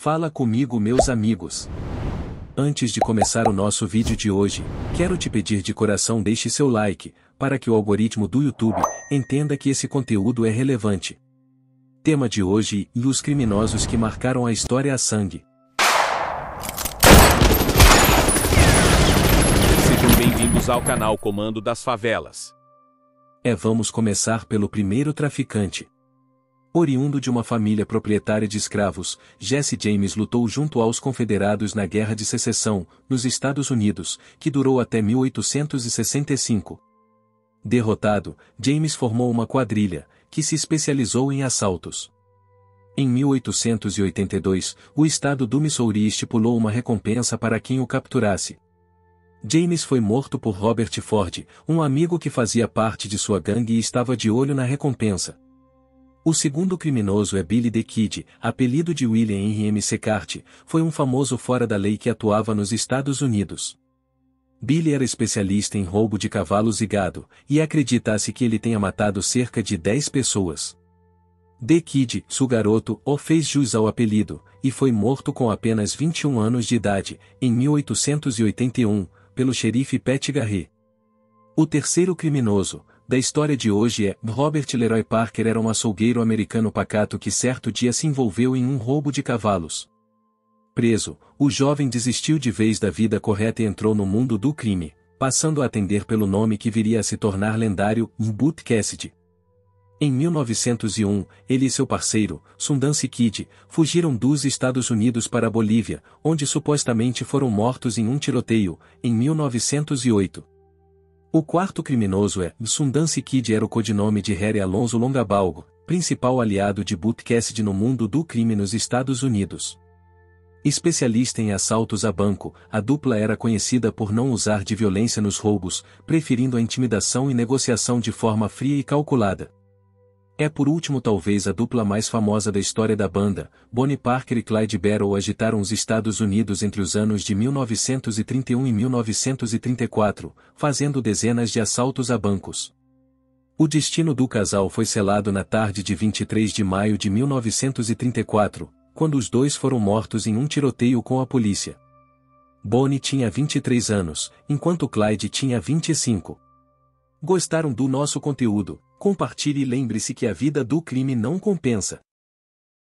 Fala comigo meus amigos. Antes de começar o nosso vídeo de hoje, quero te pedir de coração deixe seu like, para que o algoritmo do YouTube entenda que esse conteúdo é relevante. Tema de hoje e os criminosos que marcaram a história a sangue. Sejam bem-vindos ao canal Comando das Favelas. É vamos começar pelo primeiro traficante. Oriundo de uma família proprietária de escravos, Jesse James lutou junto aos confederados na Guerra de Secessão, nos Estados Unidos, que durou até 1865. Derrotado, James formou uma quadrilha, que se especializou em assaltos. Em 1882, o estado do Missouri estipulou uma recompensa para quem o capturasse. James foi morto por Robert Ford, um amigo que fazia parte de sua gangue e estava de olho na recompensa. O segundo criminoso é Billy the Kid, apelido de William Henry M. Secart, foi um famoso fora-da-lei que atuava nos Estados Unidos. Billy era especialista em roubo de cavalos e gado, e acredita-se que ele tenha matado cerca de 10 pessoas. The Kid, seu garoto, o fez jus ao apelido, e foi morto com apenas 21 anos de idade, em 1881, pelo xerife Pat Garry. O terceiro criminoso, da história de hoje é: Robert Leroy Parker era um açougueiro americano pacato que certo dia se envolveu em um roubo de cavalos. Preso, o jovem desistiu de vez da vida correta e entrou no mundo do crime, passando a atender pelo nome que viria a se tornar lendário, Boot Cassidy. Em 1901, ele e seu parceiro, Sundance Kid, fugiram dos Estados Unidos para a Bolívia, onde supostamente foram mortos em um tiroteio, em 1908. O quarto criminoso é Sundance Kid era o codinome de Harry Alonso Longabalgo, principal aliado de Boot Cassidy no mundo do crime nos Estados Unidos. Especialista em assaltos a banco, a dupla era conhecida por não usar de violência nos roubos, preferindo a intimidação e negociação de forma fria e calculada. É por último talvez a dupla mais famosa da história da banda, Bonnie Parker e Clyde Barrow agitaram os Estados Unidos entre os anos de 1931 e 1934, fazendo dezenas de assaltos a bancos. O destino do casal foi selado na tarde de 23 de maio de 1934, quando os dois foram mortos em um tiroteio com a polícia. Bonnie tinha 23 anos, enquanto Clyde tinha 25. Gostaram do nosso conteúdo? Compartilhe e lembre-se que a vida do crime não compensa.